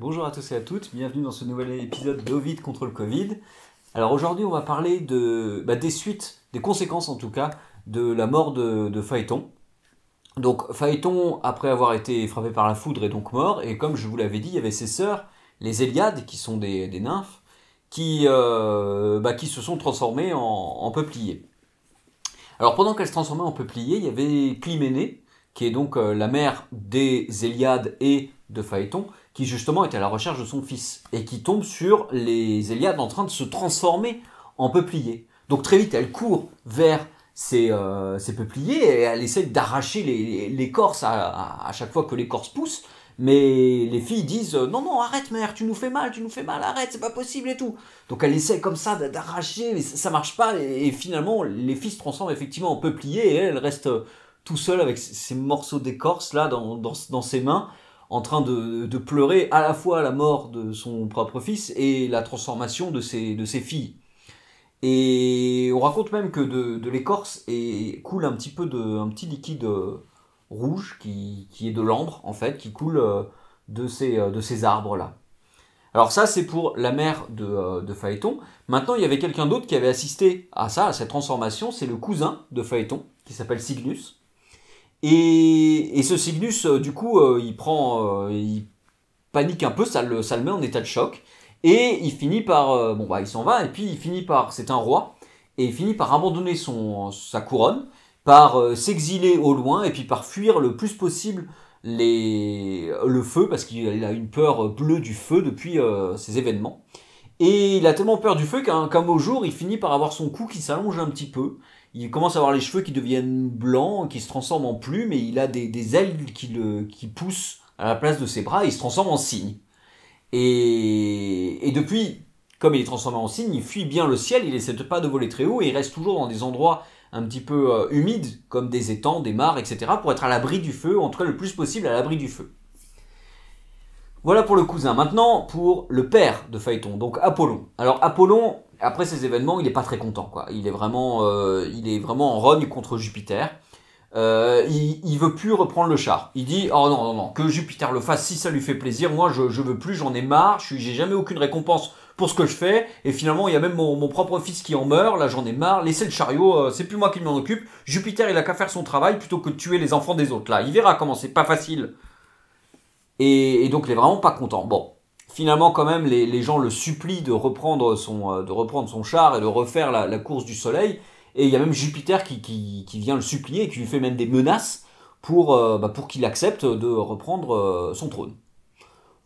Bonjour à tous et à toutes, bienvenue dans ce nouvel épisode d'Ovid contre le Covid. Alors aujourd'hui, on va parler de, bah, des suites, des conséquences en tout cas, de la mort de, Phaéton. Donc Phaéton, après avoir été frappé par la foudre, est donc mort, et comme je vous l'avais dit, il y avait ses sœurs, les Eliades, qui sont des, nymphes, qui, euh, bah, qui se sont transformées en, peupliers. Alors pendant qu'elles se transformaient en peupliers, il y avait Climénée, qui est donc euh, la mère des Eliades et de Phaéton, qui justement est à la recherche de son fils, et qui tombe sur les Eliades en train de se transformer en peupliers. Donc très vite, elle court vers ces, euh, peupliers, et elle essaie d'arracher l'écorce les, les, à, chaque fois que l'écorce pousse, mais les filles disent euh, non non arrête mère tu nous fais mal tu nous fais mal arrête c'est pas possible et tout donc elle essaie comme ça d'arracher mais ça, marche pas et, finalement les filles se transforment effectivement en peupliers et elle, reste euh, tout seule avec ces morceaux d'écorce là dans, dans, ses mains en train de, pleurer à la fois la mort de son propre fils et la transformation de ses, filles. Et on raconte même que de, l'écorce coule un petit peu petit liquide euh, rouge qui, est de l'ambre en fait, qui coule euh, de ces, euh, de arbres là. Alors ça c'est pour la mère de, de Phaéton. Maintenant il y avait quelqu'un d'autre qui avait assisté à ça, à cette transformation, c'est le cousin de Phaéton qui s'appelle Cygnus. Et, ce Cygnus, euh, du coup, euh, il prend, euh, panique un peu, ça le, met en état de choc. Et il finit par, bon bah il s'en va, et puis il finit par, c'est un roi, et il finit par abandonner sa couronne, par s'exiler au loin, et puis par fuir le plus possible le feu, parce qu'il a une peur bleue du feu depuis ces événements. Et il a tellement peur du feu qu'un comme beau jour, il finit par avoir son cou qui s'allonge un petit peu. Il commence à avoir les cheveux qui deviennent blancs, qui se transforment en plumes, et il a des, ailes qui, le, qui poussent à la place de ses bras, et il se transforme en cygne. Et, depuis, comme il est transformé en cygne, il fuit bien le ciel, il n'essaie pas de voler très haut, et il reste toujours dans des endroits un petit peu euh, humides, comme des étangs, des mares, etc., pour être à l'abri du feu, en tout cas le plus possible à l'abri du feu. Voilà pour le cousin. Maintenant, pour le père de Phaéton, donc Apollon. Alors Apollon, après ces événements, il n'est pas très content. Quoi. Il, est vraiment, euh, il est vraiment en rogne contre Jupiter. Euh, il, ne veut plus reprendre le char. Il dit oh non non non que Jupiter le fasse si ça lui fait plaisir. Moi je, ne veux plus, j'en ai marre. Je j'ai jamais aucune récompense pour ce que je fais. Et finalement il y a même mon, propre fils qui en meurt. Là j'en ai marre. Laissez le chariot, euh, c'est plus moi qui m'en occupe. Jupiter il a qu'à faire son travail plutôt que de tuer les enfants des autres. Là il verra comment c'est pas facile et, donc, il est vraiment pas content. Bon, finalement, quand même, les, gens le supplient de reprendre, son, euh, de reprendre son char et de refaire la, course du soleil. Et il y a même Jupiter qui, vient le supplier et qui lui fait même des menaces pour, euh, bah, pour qu'il accepte de reprendre euh, son trône.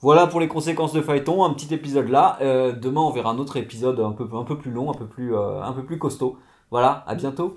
Voilà pour les conséquences de Phaéton, un petit épisode là. demain, on verra un autre épisode un peu, un peu plus long, un peu plus, un peu plus costaud. Voilà, à bientôt.